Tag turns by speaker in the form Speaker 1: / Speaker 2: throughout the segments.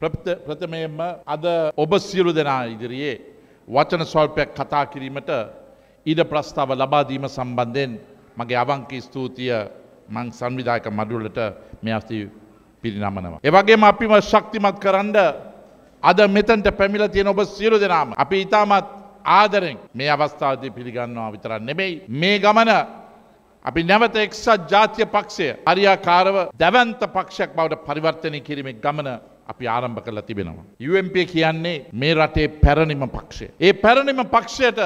Speaker 1: ප්‍රථමයෙන්ම අද ඔබ සියලු දෙනා ඉදිරියේ වචන ස්වල්පයක් කතා කිරීමට ඊට ප්‍රස්ථාව ලබාදීම සම්බන්ධයෙන් මගේ අවංක ස්තුතිය මං සංවිධායක මඩුලට මේ අස්ති පිරිනමනවා. එවගේම අපිම ශක්තිමත් කරන්න අද මෙතන්ට පැමිල තියෙන ඔබ සියලු දෙනාම. අපි ඉතාමත් ආදරෙන් මේ අවස්ථාවදී පිළිගන්නවා විතරන්න නෙමෙයි. මේ ගමන අපි නැවත එක්සත් ජාතිය පක්ෂය අරියාකාරව දැවන්ත පක්ෂයක් බවට පරිවර්තනය කිරීමේ ගමන අපි ආරම්භ කරලා තිබෙනවා. UMP කියන්නේ මේ රටේ පැරණිම පක්ෂය. ඒ පැරණිම පක්ෂයට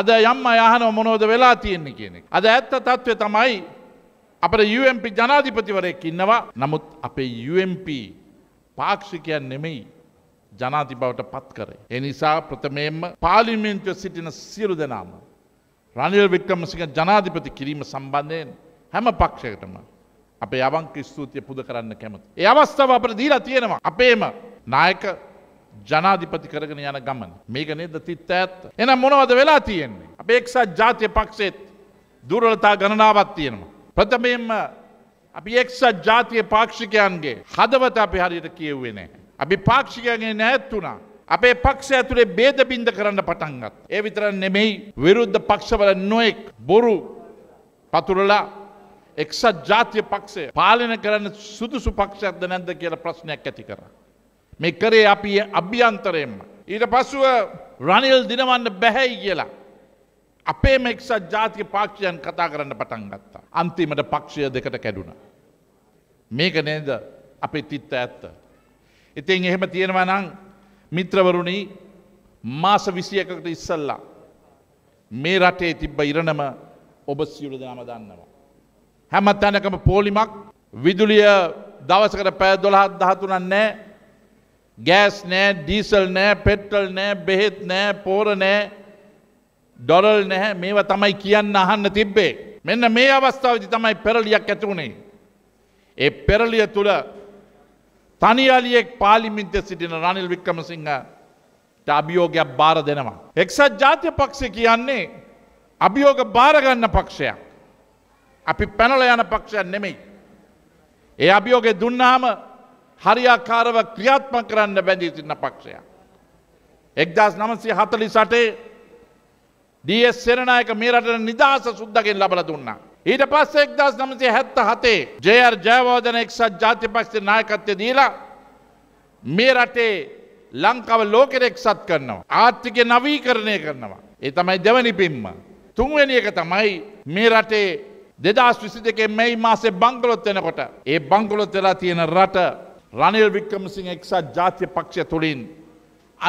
Speaker 1: අද යම් අයහන මොනෝද වෙලා තියෙන්නේ කියනෙක්. අද ඇත්ත තත්ත්වය තමයි අපට UMP ජනාධිපතිවරයෙක් ඉන්නවා නමුත් අපේ UMP පාක්ෂිකයන් නෙමෙයි ජනාතිබවට පත් කරේ. එනිසා ප්‍රථමයෙන්ම පාලිමෙන්න්තුව සිටින සියලු දෙනාම. රනිල් වික්‍රමසිංහ ජනාධිපති කිරීම සම්බන්ධයෙන් හැම පක්ෂයකටම අප යවංක ස්තුතිය පුද කරන්න කැමති. ඒ අවස්ථාව අපට දීලා තියෙනවා. අපේම නායක ජනාධිපති කරගෙන යන ගමන මේක නේද තිත් ඇත්ත. එනම් මොනවද වෙලා තියෙන්නේ. අපේ එක්සත් ජාතිය පක්ෂෙත් දුර්වලතා ගණනාවක් තියෙනවා. ප්‍රථමයෙන්ම අපි එක්සත් ජාතිය පාක්ෂිකයන්ගේ හදවත අපි හරියට කියව්වේ නැහැ. අපි පාක්ෂිකයන්ගේ නැත්තුනා. අපේ පක්ෂ ඇතුළේ බේදබින්ද කරන්න පටන්ගත්. ඒ විතර නෙමෙයි විරුද්ධ පක්ෂවල නොයෙක් බොරු පතුරලා එක්සත් ජාතිය පක්ෂය පාලන කරන්න සුදුසු පක්ෂයක්ද නැද්ද කියල ප්‍රශ්නයක් ඇති කර. මේ කරේ අපි අභ්‍යන්තරයෙන්ම. ඊට පසුව රනිල් දිනවන්න බැහැයි කියලා. අපේ මෙක්සත් ජාතික පාක්ෂයන් කතා කරන්න පටන් ගත්තා. අන්තිමට පක්ෂය දෙකට කැඩුණ. මේක නේද අපේ තිත්ත ඇත්ත. ඉතින් එහෙම තියෙනවා නං මිත්‍රවරුණි මාස විසියකට ඉස්සල්ලා. මේ රටේ තිබ්බ ඉරණම ඔබ සියුරු දෙනම දන්නවා. හැම තැනකම පෝලිමක් විදුලිය දවසකට පෑ දොළහත් දහතුනන් නෑ ගෑස් නෑ ඩීසල් නෑ පෙට්ටල් නෑ බෙහෙත් නෑ පෝර නෑ ඩොරල් නැහැ මේව තමයි කියන්න අහන්න තිබ්බේ. මෙන්න මේ අවස්ථාවදි තමයි පෙරලියක් ඇතිවුණේ. ඒ පෙරලිය තුළ තනියාලියෙක් පාලිමින්ත සිටින රනිල් වික්කමසිංහ අභියෝගයක් බාර දෙනවා. එක්සත් ජාතිය පක්ෂ කියන්නේ අභියෝග බාරගන්න පක්ෂයක්. අපි පැනල යන පක්ෂයක් නෙමෙයි. ඒ අභියෝගේ දුන්නාම හරියාකාරව ක්‍රියාත්ම කරන්න බැඳී සිටින පක්ෂයක්. එක්දස් නමසේ හතලි සටේ ඩස් සෙනනායක මේ රට නිදහස සුද්දගෙන් ලබල දුන්නා. ඊට පස්ස එක්දස් නමසේ හැත්ත හතේ ජයර් ජයවෝධන එක්සත් ජාතිපක්ෂ නායකත්වය දීලා මේ රටේ ලංකාව ලෝකෙට එක්සත් කරනවා. ආර්ථිකය නවීකරණය කරනවා. ඒ තමයි දෙවනි පින්ම. තුන්වැනි එක තමයි මේ රටේ දෙදස් විසි දෙකේ මෙයි මාසේ බංගලොත් වෙනකොට. ඒ බංගලොත් වෙලා තියෙන රට රනිල් වික්‍රමසිං එක්සත් ජාතිය පක්ෂය තුළින්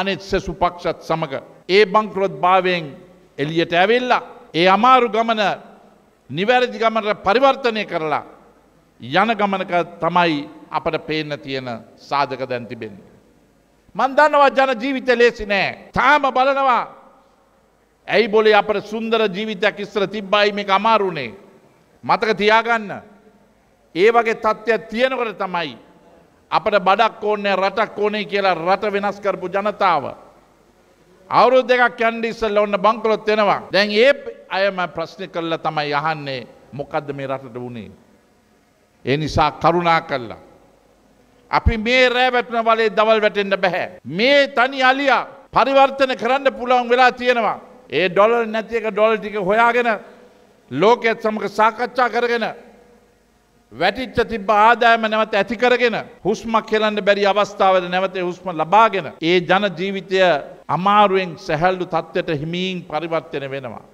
Speaker 1: අනෙත් සෙසු පක්ෂත් සමඟ. ඒ බංකලොත් භාවයෙන් එලියට ඇවෙල්ලා. ඒ අමාරු ගමන නිවැරදි ගමනට පරිවර්තනය කරලා. යන ගමනක තමයි අපට පේන්න තියෙන සාධක දැන්තිබෙන්. මන්දන්නවා ජන ජීවිත ලේසි නෑ. තාම බලනවා ඇයි බොලේ අපට සුන්දර ජීවිතයක් ඉස්සර තිබ්බයි මේ අමාරුණේ. මතක තියාගන්න. ඒ වගේ තත්ත්වයක් තියෙනකොට තමයි. අපට බඩක් ඕන්නේ රටක් ඕනේ කියලා රට වෙනස් කරපු ජනතාව. අවුරුද් දෙකක් යන්න ඉස්සෙල්ලා ඔන්න බංකොලොත් වෙනවා. දැන් ඒ අයම ප්‍රශ්න කරලා තමයි අහන්නේ මොකද්ද මේ රටට වුනේ? ඒ නිසා කරුණා කළා. අපි මේ රෑ වැටෙන වලේ දවල් වැටෙන්න බෑ. මේ තනි අලියා පරිවර්තන කරන්න පුළුවන් වෙලා තියෙනවා. ඒ ඩොලර් නැති එක ඩොලර් ටික හොයාගෙන ලෝකයත් සමඟ සාකච්ඡා කරගෙන වැටිච්ච තිබ ආදායම නැවත ඇති කරගෙන හුස්මක් හෙලන්න බැරි අවස්ථාවද නැවතේ හුස්ම ලබාගෙන ඒ ජන ජීවිතය අමාරුවෙන් සැහැල්ලු තත්ත්වයට හිමීන් පරිවර්තන වෙනවා.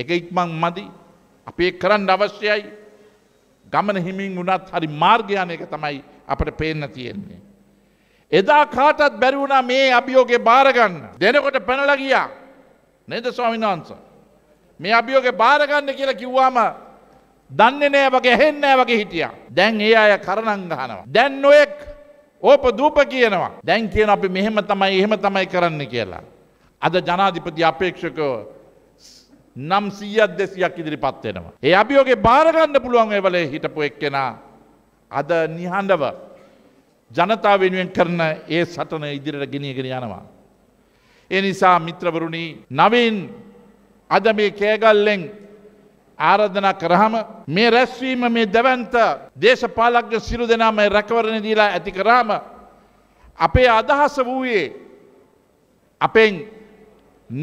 Speaker 1: එක ඉක්මං මදි අපේ කරන්න අවශ්‍යයි ගමන හිමින් වුණත් හරි මාර්ගයන එක තමයි අපට පේන්න තියෙන්නේ. එදා කාටත් බැරිවුණා මේ අභියෝගේ බාරගන්න දෙනකොට පැනලගියා නෙද ස්වාමිනාන්සා. මේ අභියෝග බාරගන්න කියලා කිව්වාම දන්නේ නෑ වගේ හෙන්න වගේ හිටියා. දැන් ඒ අය කරණංගහනවා. දැන් නොයෙක් ඕප දූප කියනවා. දැන් කියන අපි මෙහෙම තමයි එහෙම තමයි කරන්න කියලා. අද ජනාධිපති අපේක්ෂකව නම් සීයක් දෙසියක් ඉදිරිපත් වෙනවා. ඒ අභියෝගේ බාරගන්න පුළුවන් ඒවලේ හිටපු එක්කෙනා අද නිහඬව ජනතාව වෙනුවෙන් කරන ඒ සටන ඉදිරියට ගෙනියගෙන යනවා. ඒ නිසා මිත්‍රවරුනි නවීන් අද මේ කෑගල්ලෙන් ආරධනා කරහම මේ රැස්වීම මේ දැවන්ත දේශපාලක්්‍ය සිරු දෙනාම රැකවරණ දීලා ඇති කරාම අපේ අදහස වූයේ අපෙන්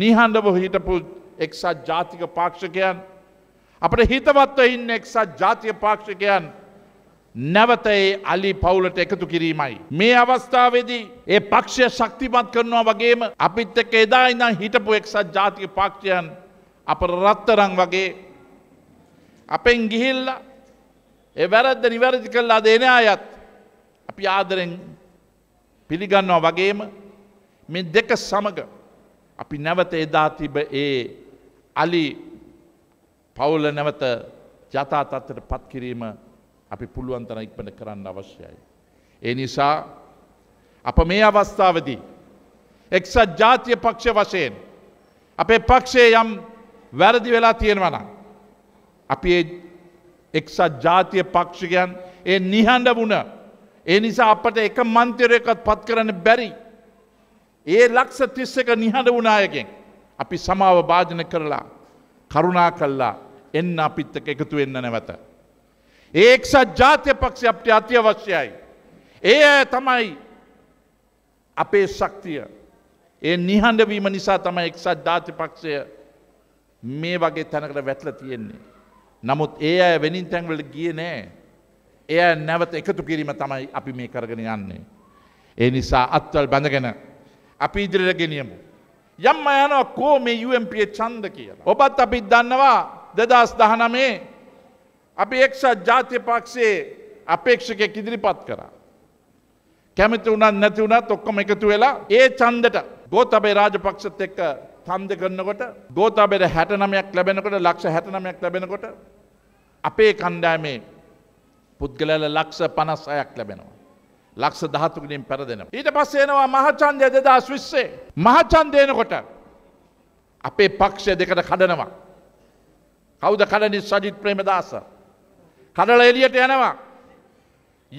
Speaker 1: නිහඬව හිටපු එක්සත් ජාතික පාක්ෂකයන් අපට හිතවත්ව ඉන්න එක්සත් ජාතිය පාක්ෂකයන් නැවතයි අලි පවුලට එකතු කිරීමයි. මේ අවස්ථාවේදී ඒ පක්ෂය ශක්තිමත් කරනවා වගේම අපිත් එක්ක එදා ඉඳන් හිටපු එක්සත් ජාතික පාක්ෂයන් අප රත්තරං වගේ අපෙන් ගිහිල්ල ඒ වැරද්ද නිවැරදි කරලා දේන අයත් අපි ආදරෙන් පිළිගන්නවා වගේම මෙ දෙක සමඟ අපි නැවත එදා තිබ ඒ අලි පවුල නැවත ජතාතත්තට පත්කිරීම අපි පුළුවන්තන ඉක්පන කරන්න අවශ්‍යයි. ඒ නිසා අප මේ අවස්ථාවදී එක්සත් ජාතිය පක්ෂ වශයෙන් අපේ පක්ෂේ යම් වැරදි වෙලා තියෙනවන. අපි එක්සත් ජාතිය පක්ෂිකයන් ඒ නිහඬ වුණ ඒ නිසා අපට එක මන්තරයකත් පත් කරන්න බැරි. ඒ ලක්ෂ තිස්සක නිහඬ වුණායකෙන්. අපි සමාව භාජන කරලා කරුණා කල්ලා එන්න අපිත්තක එකතු වෙන්න නැවත. ඒක්සත් ජාතිය පක්ෂ අපට අත්‍යවශ්‍යයි. ඒ තමයි අපේ ශක්තිය. ඒ නිහඬවීම නිසා තමයි එක්සත් ජාති පක්ෂය මේ වගේ තැනකට වැටල තියෙන්නේ. නමුත් ඒ අය වෙනින් තැන්වලට ගිය නෑ. එය නැවත එකතු කිරීම තමයි අපි මේ කරගෙන යන්නේ. ඒ නිසා අත්වල් බඳගෙන අපි ඉදිරිට ගෙනියමු. යම්ම යනවා කෝ මේ UMPේ චන්ද කියලා. ඔබත් අපි දන්නවා දෙදස් දහනමේ අපි එක්ෂත් ජාතිය පක්ෂයේ අපේක්ෂකයක් ඉදිරිපත් කරා. කැමති වුණත් නැති වුණත් ඔක්කොම එකතු වෙලා ඒ චන්දට ගෝතබේ රාජපක්ෂත් එක්ක තන්ද කරනකොට ගෝතාබෙර හැටනමයක් ලැබෙනකොට ලක්ෂ හැටනමයක් ලැබෙනකොට අපේ කණ්ඩෑමේ පුද්ගලල ලක්ෂ පනස් අයක් ලැබෙනවා. ලක්ෂ දහතුකනින් පැරදෙනවා. ඊට පස්සේනවා මහචන්දය දෙදස් විස්සේ මහචන්දයනකොට අපේ පක්ෂය දෙකට කඩනවා. කෞද කඩනි සජිත් ප්‍රේමදාස. කඩල එලියට යනවා.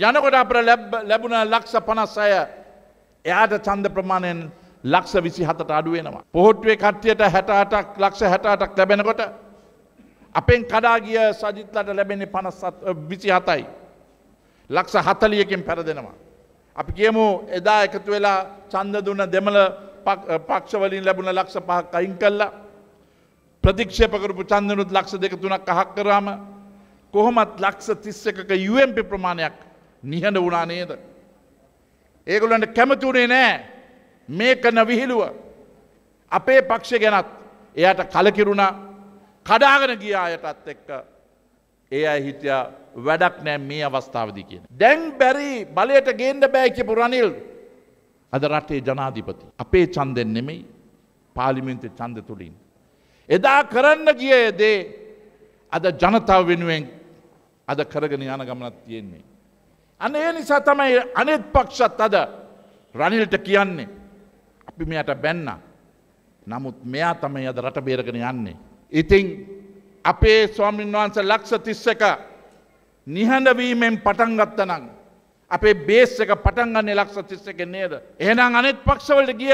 Speaker 1: යනකොට අප ලැබුණ ලක්ෂ පනස් අය එයාට චන්ද ප්‍රමාණයෙන් ලක්ෂ විසි හතට අඩුවෙනවා. පොහොට්ටුවේ කට්ටියට හැටටක් ලක්ෂ හැටටක් ලැබෙනකොට අපෙන් කඩා ගිය සජිත්ලට ලැබෙන්නේ පනස් විසි හතයි. ලක්ෂ හතලියකින් පැරදෙනවා. අපි කියමු එදා එකතු වෙලා චන්ද දුන්න දෙමළ පක්ෂවලින් ලැබුණ ලක්ෂ පහක් අයින් කල්ලා ප්‍රතික්ෂපකරපු චන්දනුත් ලක්ෂ දෙක තුනක් අහක් කරාම කොහොමත් ලක්ෂ තිස්ස එකක UMP ප්‍රමාණයක් නිහඬ වුණා නේද. ඒගොලන්ට කැමතුනේ නෑ මේක නවිහිළුව අපේ පක්ෂ ගැනත් එයට කලකිරුණා කඩාගෙන ගිය අයටත් එක්ක ඒ අය හිතයා වැඩක් නෑ මේ අවස්ථාවදි කියන. දැන් බැරි බලයට ගේන්ඩ බෑකි පුරනිල් අද රටේ ජනාධිපති. අපේ චන්දෙන් නෙමෙයි පාලිමින්තේ චන්ද තුළින්. එදා කරන්න ගිය දේ අද ජනතාව වෙනුවෙන් අද කරගෙන යන ගමනත් තියෙන්නේ. අන ඒ නිසා තමයි අනෙත් පක්ෂත් අද රනිල්ට කියන්නේ. අපි මෙයට බැන්න. නමුත් මෙයා තමයි අද රට බේරගෙන යන්නේ. ඉතිං අපේ ස්වාමීන් වහන්ස ලක්ෂ තිස්ස එක නිහඬවීමෙන් පටන්ගත්තනං. අපේ බේස් එක පටන්ගන්න ලක්ෂ තිස්ස එක නේද. එහනම් අනෙත් පක්ෂවලට ගිය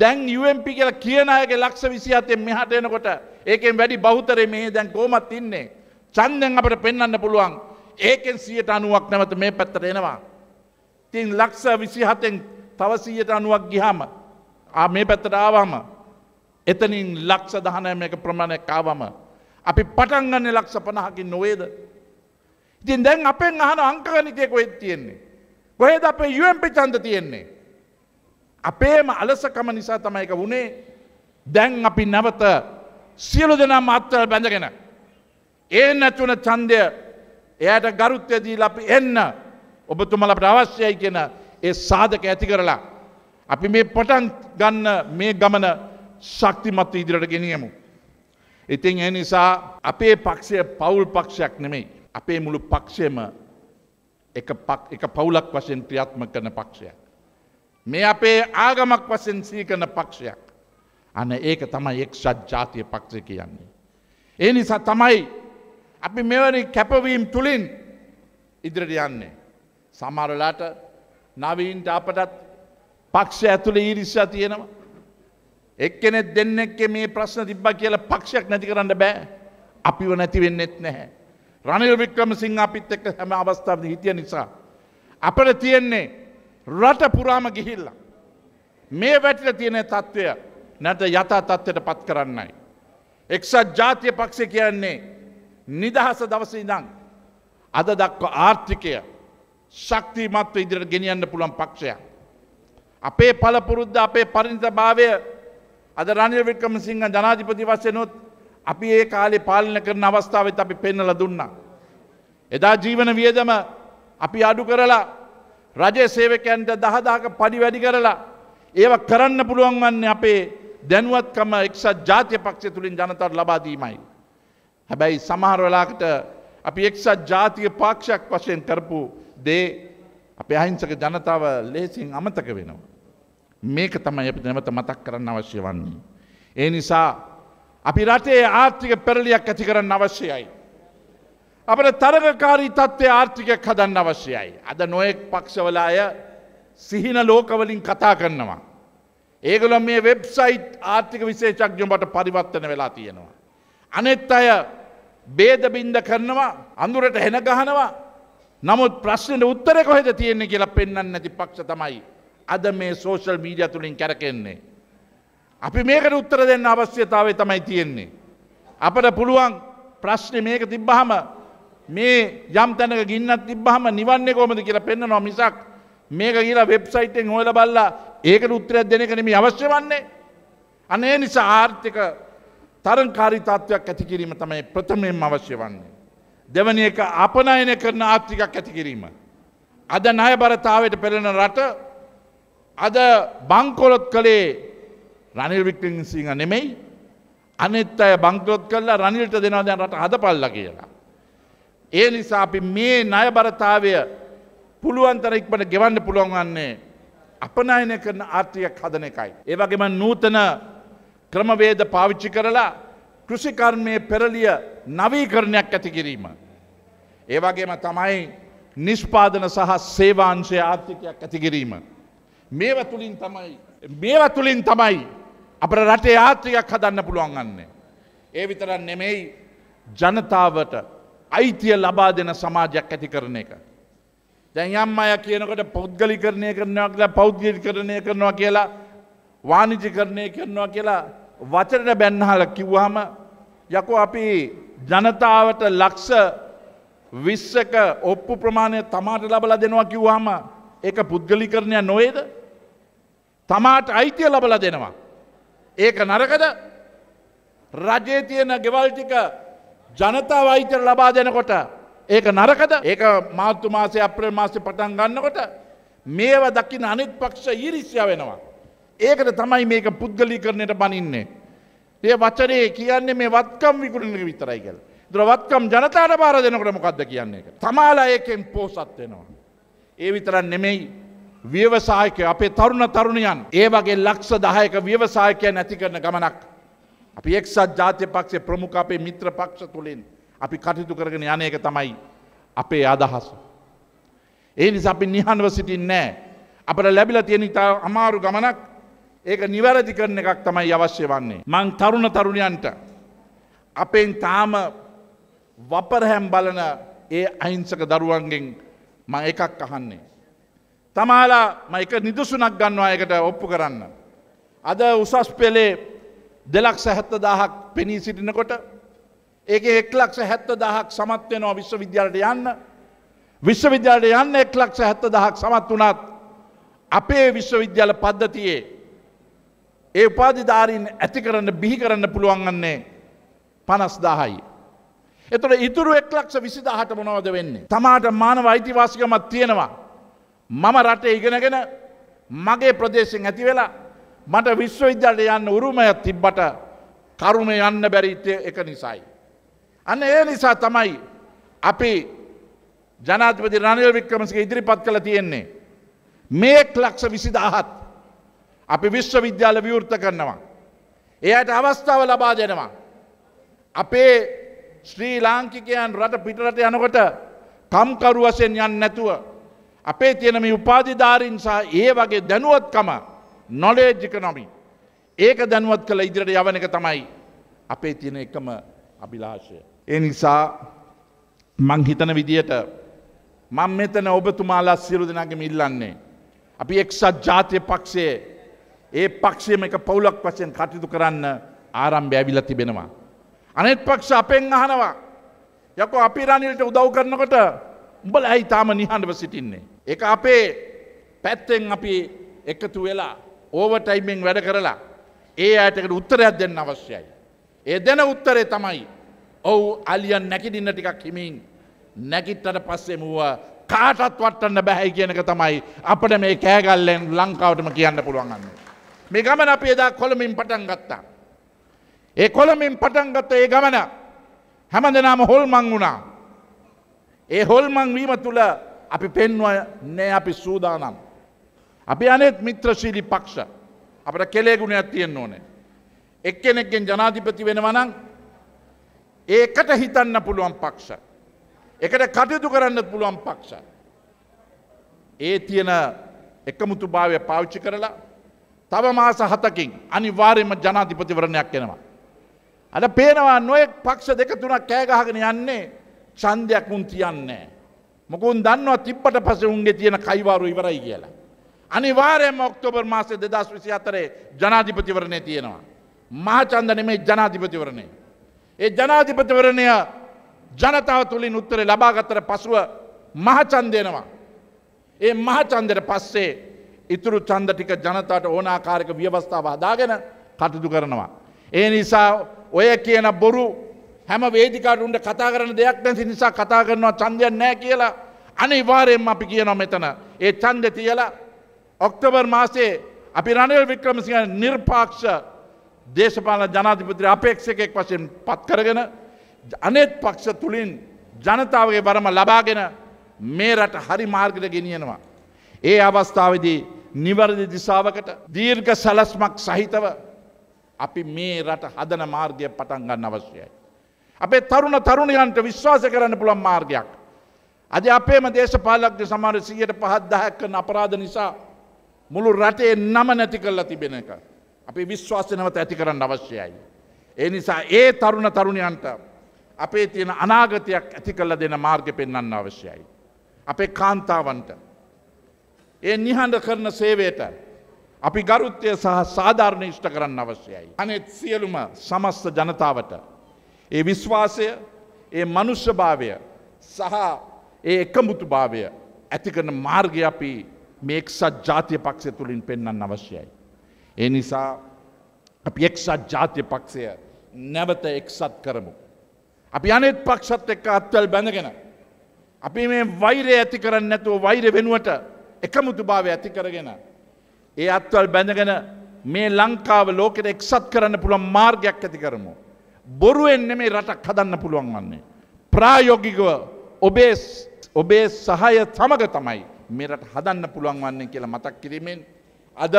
Speaker 1: දැන් UMP කියලා කියනයගේ ලක්ෂ විසිහතය මෙහට එනකොට ඒකෙන් වැඩි බෞතරේ මේ දැන් කෝමත් ඉන්නේ. චන්දෙන් අපට පෙන්න්න පුළුවන් ඒකෙන් සියට අනුවක් නැමත මේ පැත්තට එනවා. තින් ලක්ෂ විසිහතෙන් තවසීයට අනුවක් ගිහාම ආ මේ පැත්තට ආවම එතනින් ලක්ෂ දහනෑම එක ප්‍රමාණයක් ආවම අපි පටන්ගන්න ලක්ෂ පනහකින් නොවේද. ඉතින් දැන් අපෙන් අහන අංකගනිතයක වෙත් තියෙන්නේ. කොහෙද අපේ යුම්පි චන්ද තියෙන්නේ. අපේම අලසකම නිසා තමයි එක වුණේ දැන් අපි නැවත සියලු දෙනම් අත්තල් බැඳගෙන. ඒ නැතුවන චන්දය එයට ගරුත්්‍යදී ලපි එන්න ඔබතුමලට අවශ්‍යයි කියෙන ඒ සාධක ඇති කරලා. අපි මේ පටන් ගන්න මේ ගමන ශක්තිමත්ව ඉදිරට ගෙනියමු. ඉතින් ඒ නිසා අපේ පක්ෂය පවුල් පක්ෂයක් නෙමෙයි. අපේ මුළු පක්ෂයම එක පවුලක් වශයෙන් ක්‍රියාත්ම කරන පක්ෂයක්. මේ අපේ ආගමක් වශයෙන් සීකරන පක්ෂයක්. අන ඒක තමයි එක්ෂත් ජාතිය පක්ෂය කියන්නේ. ඒ නිසා තමයි අපි මෙවැනි කැපවීම් තුළින් ඉදිරිට යන්නේ. සමරලාට නවීන්ට අපටත් පක්ෂ ඇතුළේ ඊරිස්සා තියෙනවා. එක්කෙනෙක් දෙන්නෙක්ගේ මේ ප්‍රශ්න තිබ්බ කියලා පක්ෂයක් නැති කරන්න බෑ. අපිව නැති වෙන්නෙත් නැහැ. රනිල් වික්‍රමසිංහ අපිත් එක්ක හැම අවස්ථාවකදී හිටිය නිසා අපිට තියෙන්නේ රට පුරාම ගිහිල්ලා මේ වැටිලා තියෙන తත්වය නැත යථා තත්ත්වයට පත් කරන්නයි. එක්සත් ජාතිය පක්ෂය කියන්නේ නිදහස දවසේ ඉඳන් අද දක්වා ආර්ථිකය ශක්තිමත්ව ඉදිරියට ගෙනියන්න පුළුවන් පක්ෂයක්. අපේ පලපුරුද්ධ අපේ පරිනිතභාවය අද රනිල් වික්‍රම සිංහ ජනාධිපති වස්සයනොත් අපි ඒ කාලෙ පාලන කරන අවස්ථාවත් අපි පෙන්නල දුන්නා. එදා ජීවන වියදම අපි අඩු කරලා රජය සේවකයන්ට දහදාක පඩි වැඩි කරලා ඒව කරන්න පුළුවන් වන්නේ අපේ දැනුවත්කම එක්සත් ජාතිය පක්ෂය තුළින් ජනතට ලබාදීමයි. හැබැයි සමහරවලාකට අපි එක්සත් ජාතිය පාක්ෂයක් වශයෙන් කරපු දේ අපේ අහිංසක ජනතාව ලේසින් අමතක වෙනවා. මේක තමයි අප නැවත මතක් කරන්න අවශ්‍ය වන්නේ. ඒ නිසා අපි රටේ ආර්ථික පෙරලියක් ඇති කරන්න අවශ්‍යයි. අපට තරගකාරී තත්ත්වය ආර්ථිකයක් හදන්න අවශ්‍යයි. අද නොයෙක් පක්ෂවල අය සිහින ලෝකවලින් කතා කරනවා. ඒගොල මේ වෙබ්සයිට් ආර්ථික විශේෂක්ඥමට පරිවත්තන වෙලා තියෙනවා. අනෙත් අය බේදබින්ද කරනවා අඳුරට හෙන ගහනවා නමුත් ප්‍රශ්නයට උත්තර කොහෙද තියෙන්නේ කියලා පෙන්න්න නැති පක්ෂ තමයි. අද මේ සෝෂල් මීඩිය තුළින් කැරකෙන්නේ. අපි මේකට උත්තර දෙන්න අවශ්‍යතාවේ තමයි තියෙන්නේ. අපට පුළුවන් ප්‍රශ්න මේක තිබ්බහම මේ යම් තැනක ගින්නත් තිබ්බහම නිවන්නේ කොහොමද කියලා පෙන්නවා මිසක් මේක කියලා වෙබ්සයිට් එකෙන් හොයලා බලලා ඒකට උත්තරයක් දෙන එක නෙමෙයි අවශ්‍ය වන්නේ. අනේ නිසා ආර්ථික තරංකාරී තත්ත්වයක් ඇති කිරීම තමයි ප්‍රථමයෙන්ම අවශ්‍ය වන්නේ. දෙවනි එක අපනයන කරන ආර්ථිකක් ඇති කිරීම. අද ණය බරතාවයට පෙළෙන රට අද බංකොලොත් කළේ රනිල් වික්ටිංසිංහ නෙමෙයි අනෙත් අය බංකොලොත් කළා රනිල්ට දෙනවා දැන් රට හදපල්ලා කියලා. ඒ නිසා අපි මේ ණය බරතාවය පුළුවන් තරම් ඉක්මනට ගෙවන්න පුළුවන් වන්නේ අපනයන කරන ආර්ථිකයක් හදන එකයි. ඒ වගේම නූතන ක්‍රමවේද පාවිච්චි කරලා කෘෂිකර්මයේ පෙරලිය නවීකරණයක් ඇති කිරීම. ඒවගේම තමයි නිෂ්පාදන සහ සේවාංශය ආර්ථිකයක් ඇතිකිරීම. මේව තුළින් තමයි. මේව තුළින් තමයි අප රටේ ආර්ථිකයක් හදන්න පුළුවන් ගන්නේ. ඒ විතරන් නෙමෙයි ජනතාවට අයිතිය ලබා දෙන සමාජයක් ඇති කරන එක. දැන් යම් අය කියනකට පෞද්ගලි කරණය කරනවා කියලා පෞද්ගලි කරණය කරනවා කියලා වානිජි කරණය කරනවා කියලා වචනට බැන්නහල කිව්වහම යකෝ අපි ජනතාවට ලක්ෂ විශ්සක ඔප්පු ප්‍රමාණය තමාට ලබල දෙනවා කිව්වාම ඒක පුද්ගලිකරණය නොවේද තමාට අයිතිය ලබල දෙනවා. ඒක නරකද රජේ තියෙන ගෙවල්ටික ජනතාව අයිතර ලබා දෙනකොට ඒක නරකද ඒක මාත්තු මාසය අප්‍රේල් මාසය පටන් ගන්නකොට මේව දකින අනිත් පක්ෂ ඊරිසිය වෙනවා. ඒකට තමයි මේක පුද්ගලීකරණයට බනින්නේ. ඒ වචනය කියන්නේ මේ වත්කම් විකුණක විතරයි කල. ද්‍රවත්කම් ජනතාට බාර දෙනකට මොකක්ද කියන්නේ එක. තමාලා ඒකෙන් පෝසත් වෙනවා. ඒ විතරන් නෙමෙයි ව්‍යවසායක අපේ තරුණ තරුණයන් ඒ වගේ ලක්ෂ දහයක ව්‍යවසායකය නැති කරන ගමනක්. අපි එක්සත් ජාතිය පක්ෂේ ප්‍රමුඛ අපේ මිත්‍ර පක්ෂ තුළින් අපි කටයුතු කරගෙන යන එක තමයි අපේ අදහස. ඒ නිසා අපි නිහන්ව සිටින් නෑ අපට ලැබිල තියෙන ඉතා අමාරු ගමනක් ඒක නිවැරදි කරන එකක් තමයි අවශ්‍ය වන්නේ. මං තරුණ තරුණයන්ට අපෙන් තාම වපරහැම් බලන ඒ අහිංසක දරුවන්ගෙන් මං එකක් අහන්නේ. තමාලා මයික නිදුසුනක් ගන්නවා එකට ඔප්පු කරන්න. අද උසස් පෙළේ දෙලක් සැහැත්ත දාහක් පෙනී සිටිනකොට ඒක එක්ලක්ෂ හැත්ත දහක් සමත් වෙනවා විශ්වවිද්‍යාලට යන්න විශ්වවිද්‍යාලට යන්න එක්ලක්ෂ හැත්ත දහක් සමත් වුණත් අපේ විශ්වවිද්‍යාල පද්ධතියේ ඒ උපාධිධාරීන් ඇති කරන්න බිහි කරන්න පුළුවන්ගන්නේ පනස්දාහයි. එතුට ඉතුරු එක් ලක්ෂ විසිදාහට මොනවද වෙන්නේ. තමාට මානව අයිතිවාසිකමත් තියෙනවා. මම රටේ ඉගෙනගෙන මගේ ප්‍රදේශෙන් ඇති වෙලා මට විශ්වවිද්‍යාලට යන්න උරුමය තිබ්බට කරුණ යන්න බැරිත්තය එක නිසයි. අන්න ඒ නිසා තමයි අපි ජනාතිපති රනිල් වික්‍රමසක ඉදිරිපත් කළ තියෙන්නේ. මේක් ලක්ෂ විසිදාහත් අපි විශ්වවිද්‍යාල විවෘත කරනවා. එයට අවස්ථාව ලබා දෙනවා. අපේ ශ්‍රී ලාංකිකයන් රට පිටරට යනකොට කම්කරු වසෙන් යන්න නැතුව. අපේ තියෙනම උපාධිධාරීන් සහ ඒ වගේ දැනුවත්කම නොලේජ්ජික නොමි. ඒක දැනුවත් කළ ඉදිරට යවන එක තමයි. අපේ තියෙන එකම අභිලාශය. ඒ නිසා මංහිතන විදියට මං මෙතන ඔබතුමාලා සියලු දෙනාගේ මිල්ලන්නේ. අපි එක්සත් ජාතිය පක්ෂයේ ඒ පක්ෂයම එක පවුලක් වශයෙන් කටයුතු කරන්න ආරම්භය ඇවිල්ලා තිබෙනවා. අනෙත් පක්ෂ අපෙන් අහනවා. යකෝ අපි රනිල්ට උදව් කරනකොට උඹලා ඇයි තාම නිහඬව සිටින්නේ. ඒක අපේ පැත්තෙන් අපි එකතු වෙලා ඕවටයිමෙන් වැඩ කරලා ඒ අයටකට උත්තරයක් දෙන්න අවශ්‍යයි. ඒ දෙන උත්තරේ තමයි ඔව් අලියන් නැකිදින්න ටිකක් හිමින් නැකිට්ටට පස්සේ මුව කාටත් වටන්න බැහැයි කියනක තමයි අපට මේ කෑගල්ලෙන් ලංකාවටම කියන්න පුළුවන්න්න. මේ ගමන අප එදා කොළමින් පටන් ගත්තා. ඒ කොළමින් පටන්ගත්ත ඒ ගමන හැම දෙනාම හොල්මං වුණා. ඒ හොල්මං වීම තුළ අපි පෙන්ව නෑ අපි සූදානම්. අපි අනෙත් මිත්‍රශීලි පක්ෂ අපට කෙලේගුණයක් තියෙන් ඕනේ. එක්කෙනෙක්ගෙන් ජනාධිපති වෙනවනං ඒකට හිතන්න පුළුවන් පක්ෂ. එකට කටයුතු කරන්න පුළුවන් පක්ෂ. ඒ තියෙන එකමුතු භාවය පාවිච්චි කරලා තව මාස හතකින් අනිවාර්යයෙන්ම ජනාධිපතිවරණයක් එනවා. අද පේනවා නොයෙක් පක්ෂ දෙක තුනක් කෑගහගෙන යන්නේ ඡන්දයක් උන් තියන්නේ. මොකුන් දන්නවා තිබ්බට පස්සේ උන්ගේ තියෙන කයිවාරු ඉවරයි කියලා. අනිවාර්යයෙන්ම ඔක්තෝබර් මාසේ 2024 ජනාධිපතිවරණය තියෙනවා. මහඡන්ද නෙමේ ජනාධිපතිවරණය. ඒ ජනාධිපතිවරණය ජනතාව තුළින් උත්තරේ ලබාගත්තට පසුව මහඡන්ද එනවා. ඒ මහඡන්දට පස්සේ ඉතුරු චන්ද ටික ජනතාට ඕනාකාරක ව්‍යවස්ථාව හදාගෙන කටයුතු කරනවා. ඒ නිසා ඔය කියන බොරු හැම වේදිකාටුන්ට කතා කරන දෙයක් නැති නිසා කතා කරනවා චන්දයක් නෑ කියලා අනිවාර්යෙන්ම අපි කියනවා මෙතන. ඒ ඡන්දෙ තියලා ඔක්තෝබර් මාසේ අපි රනිල් වික්‍රමසිංහ නිර්පක්ෂ දේශපාලන ජනාධිපති අපේක්ෂකෙක් වශයෙන් පත් කරගෙන අනෙත් පක්ෂ තුලින් ජනතාවගේ බරම ලබාගෙන මේ රට හරි මාර්ගයට ගෙනියනවා. ඒ අවස්ථාවේදී නිවරදි දිසාවකට දීර්ග සලස්මක් සහිතව අපි මේ රට හදන මාර්ගය පටන් ගන්න අවශ්‍යයි. අපේ තරුණ තරුණයන්ට විශ්වාස කරන්න පුළන් මාර්ගයක්. අද අපේම දේශපාලක්ද සමාර සියයට පහත්දාහැක්කන අපරාධ නිසා මුළු රටේ නම නැති කරලා තිබෙන එක. අපි විශ්වාසනවත ඇති කරන්න අවශ්‍යයි. ඒ නිසා ඒ තරුණ තරුණයන්ට අපේ තියෙන අනාගතයක් ඇති කල්ල දෙන මාර්ග පෙන්න්න අවශ්‍යයි. අපේ කාන්තාවන්ට ඒ නිහඬ කරන සේවයට අපි ගරුත්වය සහ සාධාරණ ෂ්ට කරන්න අවශ්‍යයි. අනෙත් සියලුම සමස්ත ජනතාවට. ඒ විශ්වාසය ඒ මනුෂ්‍යභාවය සහ ඒ එකමුතු භාවය ඇතිකන මාර්ගය අපි මේක්සත් ජාතිය පක්ෂය තුළින් පෙන්න්න අවශ්‍යයි. ඒ නිසා අපි එක්සත් ජාතිය පක්ෂය නැවත එක්සත් කරමු. අපි අනෙත් පක්ෂත් එක්ක අත්වල් බැඳගෙන. අපි මේ වෛරය ඇති කරන්න නැතුව වෛර වෙනුවට එකමුතුභාව ඇති කරගෙන. ඒ අත්වල් බැඳගෙන මේ ලංකාව ලෝකෙට එක්සත් කරන්න පුළුවන් මාර්ගයක් ඇති කරමු. බොරුවෙන් නෙමේ රටක් හදන්න පුළුවන් වන්නේ. ප්‍රායෝගිකව ඔබේ ඔබේ සහය සමග තමයි මෙරට හදන්න පුළුවන් වන්නේ කියලා මතක් කිරීමෙන් අද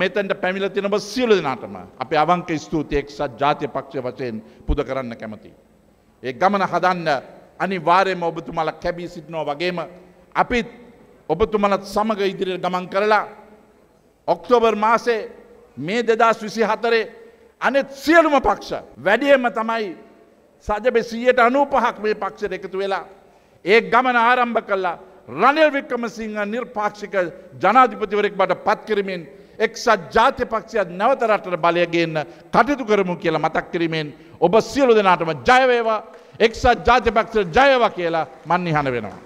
Speaker 1: මෙතැන්ට පැමිල තින ඔබ සියලු දෙනාටම අපේ අවංක ස්තුතිය එක්සත් ජාතිය පක්ෂ වශයෙන් පුද කරන්න කැමති. ඒ ගමන හදන්න අනිවාර්යයෙන්ම ඔබතුමාලා කැබී සිටිනවා වගේම අපිත් ඔබතුමනත් සමඟ ඉදිරියට ගමන් කරලා ඔක්තෝබර් මාසේ මේ දෙදස් විසි හතරේ අනෙත් සියලුම පක්ෂ වැඩියම තමයි සජබ සීයට අනූපහක් මේ පක්ෂයට එකතු වෙලා ඒ ගමන ආරම්භ කල්ලා රනිල් වික්‍රමසිංහ නිර්පාක්ෂික ජනාධිපතිවරෙක් බට පත්කිරීමෙන් එක්සත් ජාති පක්ෂයක් නැවත රටට බලය ගන්න කටයුතු කරමු කියලා මතක් කිරීමෙන් ඔබ සියලු දෙනාටම ජයවේවා එක්සත් ජාතිපක්ෂ ජයවා කියලා මන්නිහන වෙනවා.